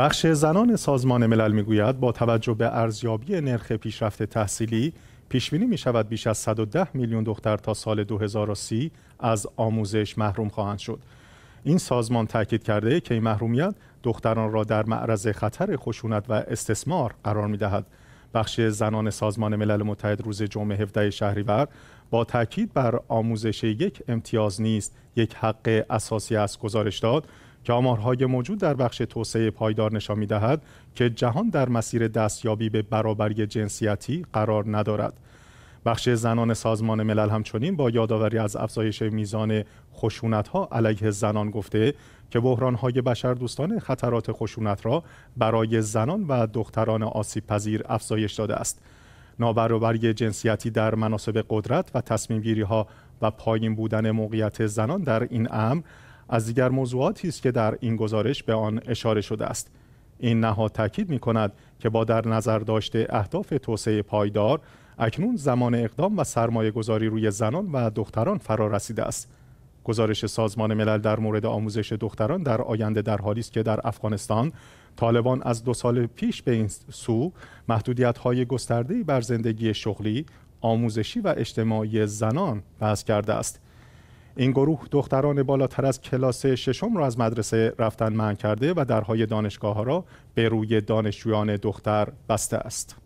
بخش زنان سازمان ملل میگوید با توجه به ارزیابی نرخ پیشرفت تحصیلی پیش بینی می شود بیش از 110 میلیون دختر تا سال 2030 از آموزش محروم خواهند شد. این سازمان تاکید کرده که این محرومیت دختران را در معرض خطر خشونت و استثمار قرار می دهد. بخش زنان سازمان ملل متحد روز جمعه 17 شهریور با تاکید بر آموزش یک امتیاز نیست یک حق اساسی است گزارش داد که آمارهای موجود در بخش توسعه پایدار نشان میدهد که جهان در مسیر دستیابی به برابری جنسیتی قرار ندارد بخش زنان سازمان ملل همچنین با یادآوری از افزایش میزان خشونت ها علیه زنان گفته که بحران های بشر دوستان خطرات خشونت را برای زنان و دختران آسیب پذیر افزایش داده است نابرابری جنسیتی در مناسب قدرت و تصمیم ها و پایین بودن موقعیت زنان در این امر از دیگر موضوعاتی است که در این گزارش به آن اشاره شده است این نهاد تاکید می کند که با در نظر داشته اهداف توسعه پایدار اکنون زمان اقدام و سرمایه گذاری روی زنان و دختران فرا رسیده است گزارش سازمان ملل در مورد آموزش دختران در آینده در حالی است که در افغانستان طالبان از دو سال پیش به این سو محدودیت های گسترده بر زندگی شغلی، آموزشی و اجتماعی زنان وضع کرده است. این گروه دختران بالاتر از کلاس ششم را از مدرسه رفتن منع کرده و درهای دانشگاه ها را به روی دانشجویان دختر بسته است.